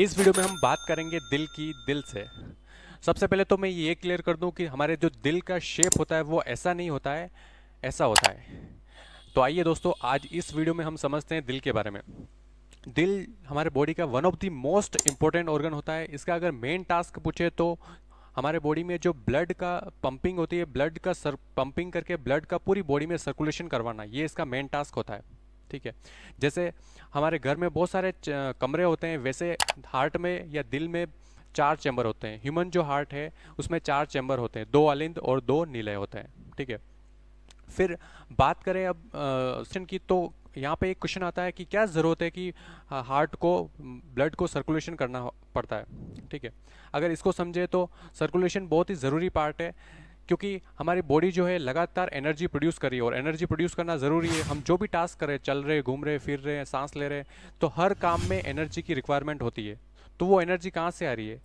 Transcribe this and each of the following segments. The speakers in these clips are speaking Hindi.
इस वीडियो में हम बात करेंगे दिल की दिल से सबसे पहले तो मैं ये क्लियर कर दूं कि हमारे जो दिल का शेप होता है वो ऐसा नहीं होता है ऐसा होता है तो आइए दोस्तों आज इस वीडियो में हम समझते हैं दिल के बारे में दिल हमारे बॉडी का one of the most important organ होता है इसका अगर मेन टास्क पूछे तो हमारे बॉडी में जो ब्लड का पंपिंग होती है ब्लड का सर पंपिंग करके ब्लड का पूरी बॉडी में सर्कुलेशन करवाना ये इसका मेन टास्क होता है ठीक है जैसे हमारे घर में बहुत सारे कमरे होते हैं वैसे हार्ट में या दिल में चार चैम्बर होते हैं ह्यूमन जो हार्ट है उसमें चार चैम्बर होते हैं दो अलिंद और दो नीले होते हैं ठीक है फिर बात करें अब सिंह की तो यहाँ पे एक क्वेश्चन आता है कि क्या ज़रूरत है कि हार्ट को ब्लड को सर्कुलेशन करना पड़ता है ठीक है अगर इसको समझे तो सर्कुलेशन बहुत ही ज़रूरी पार्ट है क्योंकि हमारी बॉडी जो है लगातार एनर्जी प्रोड्यूस कर रही है और एनर्जी प्रोड्यूस करना ज़रूरी है हम जो भी टास्क कर रहे हैं चल रहे घूम रहे फिर रहे हैं सांस ले रहे हैं तो हर काम में एनर्जी की रिक्वायरमेंट होती है तो वो एनर्जी कहाँ से आ रही है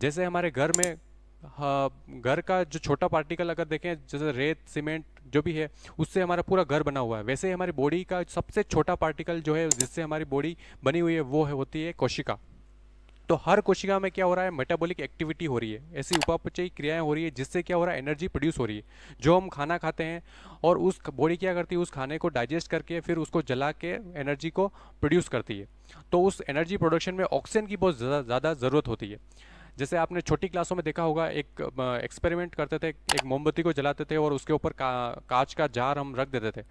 जैसे हमारे घर में घर का जो छोटा पार्टिकल अगर देखें जैसे रेत सीमेंट जो भी है उससे हमारा पूरा घर बना हुआ है वैसे हमारी बॉडी का सबसे छोटा पार्टिकल जो है जिससे हमारी बॉडी बनी हुई है वो है होती है कोशिका तो हर कोशिका में क्या हो रहा है मेटाबॉलिक एक्टिविटी हो रही है ऐसी उपापचयी क्रियाएं हो रही है जिससे क्या हो रहा है एनर्जी प्रोड्यूस हो रही है जो हम खाना खाते हैं और उस बॉडी क्या करती है उस खाने को डाइजेस्ट करके फिर उसको जला के एनर्जी को प्रोड्यूस करती है तो उस एनर्जी प्रोडक्शन में ऑक्सीजन की बहुत ज़्यादा ज़रूरत होती है जैसे आपने छोटी क्लासों में देखा होगा एक एक्सपेरिमेंट करते थे एक मोमबत्ती को जलाते थे और उसके ऊपर का, कांच का जार हम रख देते थे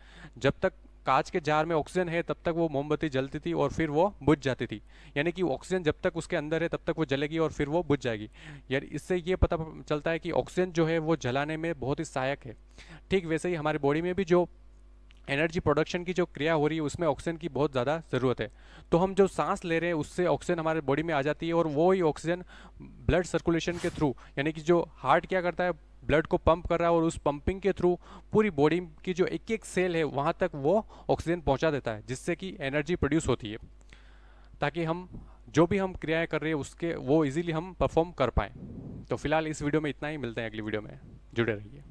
जब तक कांच के जार में ऑक्सीजन है तब तक वो मोमबत्ती जलती थी और फिर वो बुझ जाती थी यानी कि ऑक्सीजन जब तक उसके अंदर है तब तक वो जलेगी और फिर वो बुझ जाएगी यार इससे ये पता चलता है कि ऑक्सीजन जो है वो जलाने में बहुत ही सहायक है ठीक वैसे ही हमारी बॉडी में भी जो एनर्जी प्रोडक्शन की जो क्रिया हो रही है उसमें ऑक्सीजन की बहुत ज़्यादा ज़रूरत है तो हम जो सांस ले रहे हैं उससे ऑक्सीजन हमारे बॉडी में आ जाती है और वो ही ऑक्सीजन ब्लड सर्कुलेशन के थ्रू यानी कि जो हार्ट क्या करता है ब्लड को पंप कर रहा है और उस पंपिंग के थ्रू पूरी बॉडी की जो एक एक सेल है वहाँ तक वो ऑक्सीजन पहुँचा देता है जिससे कि एनर्जी प्रोड्यूस होती है ताकि हम जो भी हम क्रियाएँ कर रहे हैं उसके वो इजीली हम परफॉर्म कर पाएँ तो फिलहाल इस वीडियो में इतना ही मिलते हैं अगली वीडियो में जुड़े रहिए